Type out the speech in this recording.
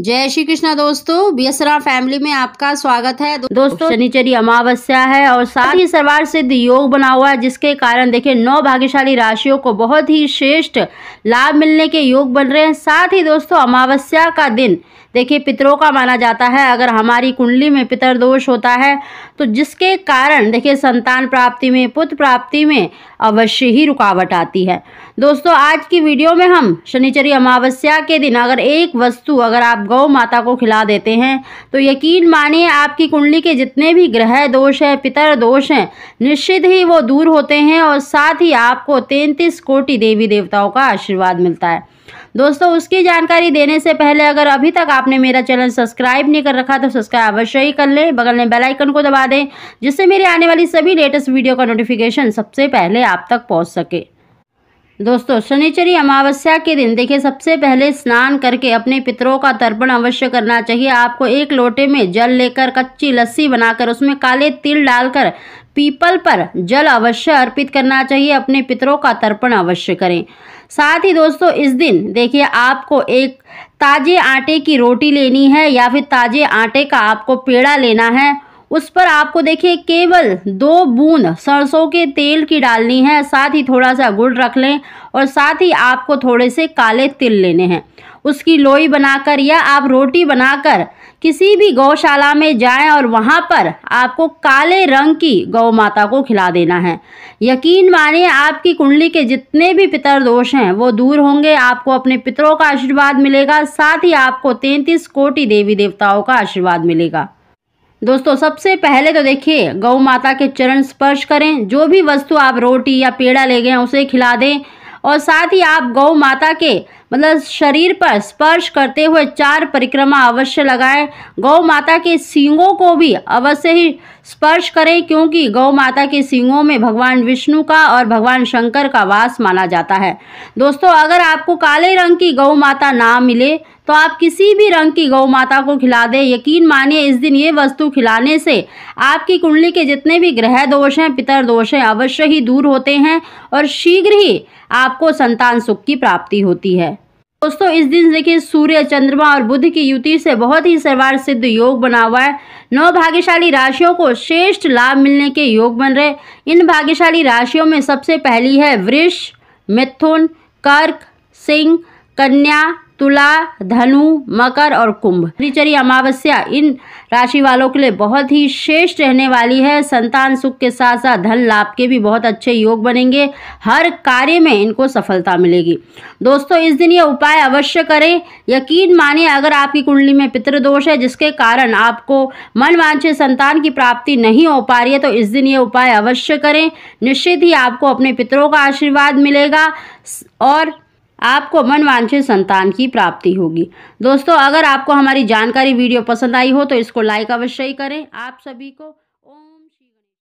जय श्री कृष्णा दोस्तों बीएसरा फैमिली में आपका स्वागत है दोस्तों शनिचरी अमावस्या है और साथ ही सरवार सिद्ध योग बना हुआ है जिसके कारण देखिए नौ भाग्यशाली राशियों को बहुत ही श्रेष्ठ लाभ मिलने के योग बन रहे हैं साथ ही दोस्तों अमावस्या का दिन देखिए पितरों का माना जाता है अगर हमारी कुंडली में पितर दोष होता है तो जिसके कारण देखिए संतान प्राप्ति में पुत्र प्राप्ति में अवश्य ही रुकावट आती है दोस्तों आज की वीडियो में हम शनिचरी अमावस्या के दिन अगर एक वस्तु अगर आप गौ माता को खिला देते हैं तो यकीन मानिए आपकी कुंडली के जितने भी ग्रह दोष हैं पितर दोष हैं निश्चित ही वो दूर होते हैं और साथ ही आपको तैंतीस कोटि देवी देवताओं का आशीर्वाद मिलता है दोस्तों उसकी जानकारी देने से पहले अगर अभी तक आपने मेरा चैनल सब्सक्राइब नहीं कर रखा तो सब्सक्राइब अवश्य ही कर लें बगल में बेल आइकन को दबा दें जिससे मेरी आने वाली सभी लेटेस्ट वीडियो का नोटिफिकेशन सबसे पहले आप तक पहुंच सके दोस्तों शनिचरी अमावस्या के दिन देखिए सबसे पहले स्नान करके अपने पितरों का तर्पण अवश्य करना चाहिए आपको एक लोटे में जल लेकर कच्ची लस्सी बनाकर उसमें काले तिल डालकर पीपल पर जल अवश्य अर्पित करना चाहिए अपने पितरों का तर्पण अवश्य करें साथ ही दोस्तों इस दिन देखिए आपको एक ताजे आटे की रोटी लेनी है या फिर ताजे आटे का आपको पेड़ा लेना है उस पर आपको देखिए केवल दो बूंद सरसों के तेल की डालनी है साथ ही थोड़ा सा गुड़ रख लें और साथ ही आपको थोड़े से काले तिल लेने हैं उसकी लोई बनाकर या आप रोटी बनाकर किसी भी गौशाला में जाएं और वहाँ पर आपको काले रंग की गौ माता को खिला देना है यकीन माने आपकी कुंडली के जितने भी पितर दोष हैं वो दूर होंगे आपको अपने पितरों का आशीर्वाद मिलेगा साथ ही आपको तैंतीस कोटि देवी देवताओं का आशीर्वाद मिलेगा दोस्तों सबसे पहले तो देखिए गौ माता के चरण स्पर्श करें जो भी वस्तु आप रोटी या पेड़ा ले गए उसे खिला दें और साथ ही आप गौ माता के मतलब शरीर पर स्पर्श करते हुए चार परिक्रमा अवश्य लगाएं गौ माता के सींगों को भी अवश्य ही स्पर्श करें क्योंकि गौ माता के सींगों में भगवान विष्णु का और भगवान शंकर का वास माना जाता है दोस्तों अगर आपको काले रंग की गौ माता ना मिले तो आप किसी भी रंग की गौ माता को खिला दें यकीन मानिए इस दिन ये वस्तु खिलाने से आपकी कुंडली के जितने भी ग्रह दोष हैं पितर दोष हैं अवश्य ही दूर होते हैं और शीघ्र ही आपको संतान सुख की प्राप्ति होती है दोस्तों इस दिन देखिए सूर्य चंद्रमा और बुध की युति से बहुत ही सर्वार सिद्ध योग बना हुआ है नौ भाग्यशाली राशियों को श्रेष्ठ लाभ मिलने के योग बन रहे इन भाग्यशाली राशियों में सबसे पहली है वृष मिथुन कर्क सिंह कन्या तुला धनु मकर और कुंभ परिचरी अमावस्या इन राशि वालों के लिए बहुत ही श्रेष्ठ रहने वाली है संतान सुख के साथ साथ धन लाभ के भी बहुत अच्छे योग बनेंगे हर कार्य में इनको सफलता मिलेगी दोस्तों इस दिन ये उपाय अवश्य करें यकीन माने अगर आपकी कुंडली में पितृदोष है जिसके कारण आपको मन वांछे संतान की प्राप्ति नहीं हो पा रही है तो इस दिन ये उपाय अवश्य करें निश्चित ही आपको अपने पितरों का आशीर्वाद मिलेगा और आपको मनवांछित संतान की प्राप्ति होगी दोस्तों अगर आपको हमारी जानकारी वीडियो पसंद आई हो तो इसको लाइक अवश्य करें आप सभी को